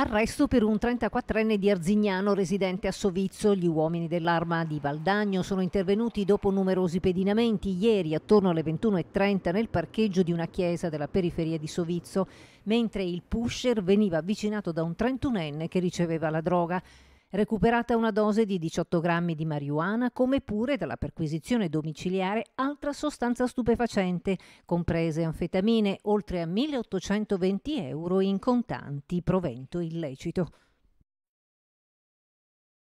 Arresto per un 34enne di Arzignano residente a Sovizzo. Gli uomini dell'arma di Valdagno sono intervenuti dopo numerosi pedinamenti ieri attorno alle 21.30 nel parcheggio di una chiesa della periferia di Sovizzo, mentre il pusher veniva avvicinato da un 31enne che riceveva la droga recuperata una dose di 18 grammi di marijuana, come pure dalla perquisizione domiciliare altra sostanza stupefacente, comprese anfetamine, oltre a 1820 euro in contanti provento illecito.